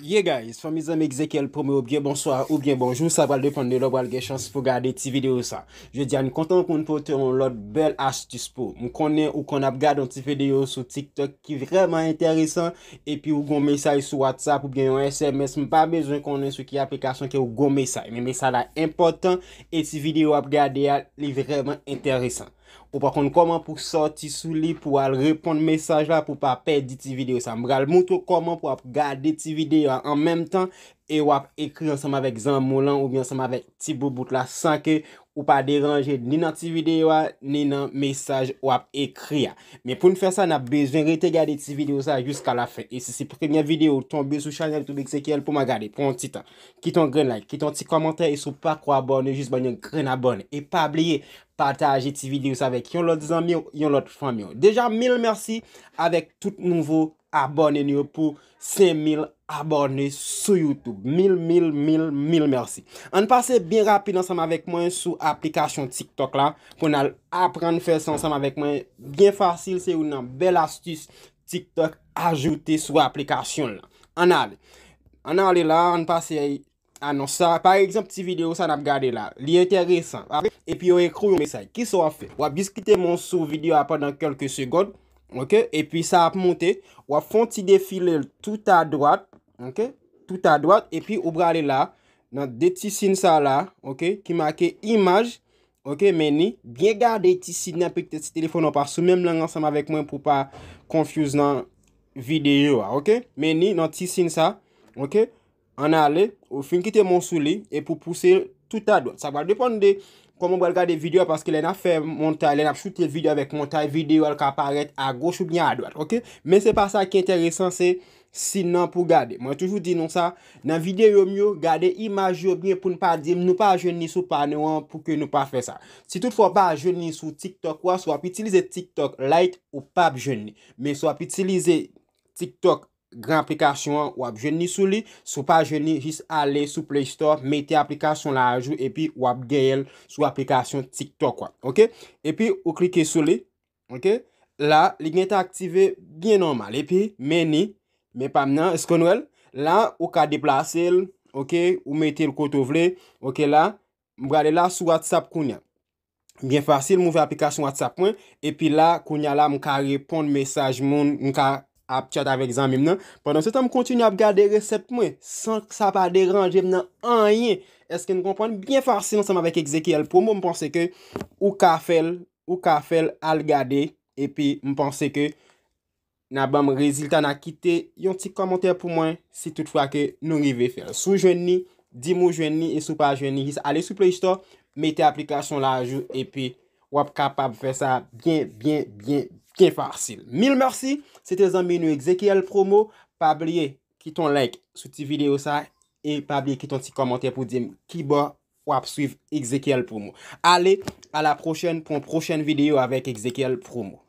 Ye guys, famizan mèk zèkèl pou mè oubyè. Bonsoir oubyè, bonjou, sa valde, pande lò, valge chans pou gade ti video sa. Je diyan, nou kontan pou nou pote yon lot bel astis pou. Mou konen ou kon ap gade yon ti video sou TikTok ki vreman enteresan. E pi ou gome sa yon WhatsApp ou gen yon SMS. Mou pa bezen konen sou ki apikasyon ki ou gome sa. Mèmen sa la impotant eti video ap gade yon li vreman enteresan. Ou pa kon konman pou sorti sou li pou al reponde mesaj la pou pa apè di ti video sa. Mga al moutou konman pou ap gade ti video an menm tan. E wap ekri ansem avèk zan molan ou bien ansem avèk ti bo bout la sankè. Ou pa deranje ni nan ti video a ni nan mesaj wap ekri a. Me pou nou fè sa na bezwen rete gade ti video sa jusqu a la fè. E se se premiè video ton bezou chanel tout bèk se kèl pou ma gade. Pon titan, kiton gren like, kiton ti kommentè. E sou pa kwa abone jist ban yon gren abone. E pa ablieye. Patage ti videos avek yon lot zanm yo, yon lot fanm yo. Deja mil mersi avek tout nouvo abone nyo pou 5 mil abone sou YouTube. Mil, mil, mil, mil mersi. An pase bien rapide ansam avek mwen sou aplikasyon TikTok la. Kon al apren fese ansam avek mwen. Bien fasil se ou nan bel astis TikTok ajoute sou aplikasyon la. An ale. An ale la, an pase. Anon, sa, par exemple ti video sa nan ap gade la, li etere san, apre, epi yo ekrou yon mesaj, ki sa wap fe? Wap biskite moun sou video apan nan kelke segod, ok, epi sa ap monte, wap fon ti defile tout a dwat, ok, tout a dwat, epi ou brade la, nan de ti sin sa la, ok, ki make imaj, ok, meni, gen gade ti sin nan pek te ti telefon wap asou, menm lan ansam avek mwen pou pa konfuse nan video, ok, meni, nan ti sin sa, ok, an ale ou fin kite monsou li e pou pousse tout adouan. Sa va depande de koman wèl gade videyo paske lè na fè montay, lè na choute videyo avèk montay videyo lè ka paret a goch ou bnyan adouan, ok? Men se pa sa ki enteresan se sinan pou gade. Mwen toujou di nou sa, nan videyo myo, gade imaj yo bnyan pou nou pa di nou pa a jenni sou panewan pou ke nou pa fè sa. Si tout fò pa a jenni sou TikTok wè, swap itilize TikTok light ou pap jenni. Men swap itilize TikTok Gran aplikasyon wap jen ni sou li. Sou pa jen ni jis ale sou Play Store. Mete aplikasyon la a jou. E pi wap geyel sou aplikasyon TikTok wap. Ok. E pi ou klike sou li. Ok. La li gen te aktive gen normal. E pi meni. Men pa menan. Esko nou el. La ou ka deplase el. Ok. Ou mete l koto vle. Ok la. Mwade la sou WhatsApp koun ya. Bien fasil mwove aplikasyon WhatsApp mwen. E pi la koun ya la mwen ka reponde mesaj moun. Mwen ka... ap chad avek zan mim nan. Pendan se ta m kontinu ap gade resept mwen, san sa pa deranje mnen an yin, eske m kompon bien farsin nan seman vek exekye el promo, m pense ke ou ka fel, ou ka fel al gade, epi m pense ke, na bam reziltan a kite yon ti komentèr pou mwen, si tout fwa ke nou nivè fèl. Sou jwen ni, di mou jwen ni, e sou pa jwen ni, his ale sou play store, mette aplikasyon la a jou, epi wap kapab fè sa, bien, bien, bien, bien. farsil. Mil mersi, se te zanmenou Ezekiel Promo, pabliye ki ton like sou ti video sa e pabliye ki ton ti komante pou di ki ba wap suiv Ezekiel Promo. Ale, a la prochen pon prochen video avek Ezekiel Promo.